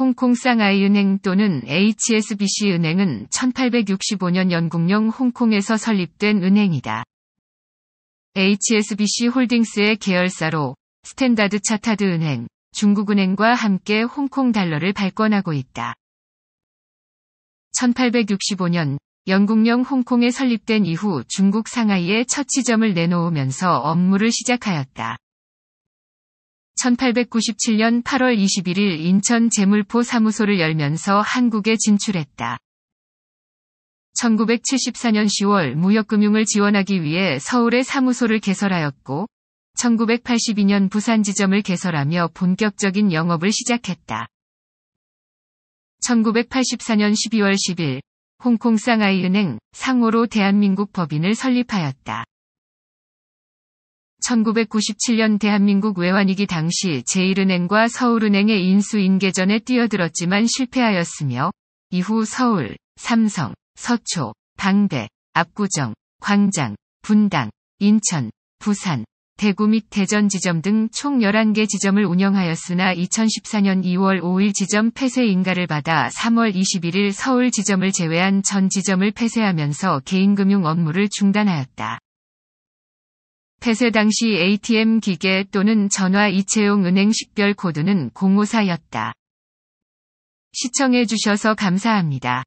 홍콩 상하이 은행 또는 HSBC 은행은 1865년 영국령 홍콩에서 설립된 은행이다. HSBC 홀딩스의 계열사로 스탠다드 차타드 은행, 중국은행과 함께 홍콩 달러를 발권하고 있다. 1865년 영국령 홍콩에 설립된 이후 중국 상하이에 첫 지점을 내놓으면서 업무를 시작하였다. 1897년 8월 21일 인천 재물포 사무소를 열면서 한국에 진출했다. 1974년 10월 무역금융을 지원하기 위해 서울에 사무소를 개설하였고, 1982년 부산 지점을 개설하며 본격적인 영업을 시작했다. 1984년 12월 10일 홍콩 쌍아이은행 상호로 대한민국 법인을 설립하였다. 1997년 대한민국 외환위기 당시 제일은행과 서울은행의 인수인계전에 뛰어들었지만 실패하였으며 이후 서울, 삼성, 서초, 방대 압구정, 광장, 분당, 인천, 부산, 대구 및 대전 지점 등 총 11개 지점을 운영하였으나 2014년 2월 5일 지점 폐쇄 인가를 받아 3월 21일 서울 지점을 제외한 전 지점을 폐쇄하면서 개인금융 업무를 중단하였다. 폐쇄 당시 ATM 기계 또는 전화 이체용 은행 식별 코드는 054였다. 시청해주셔서 감사합니다.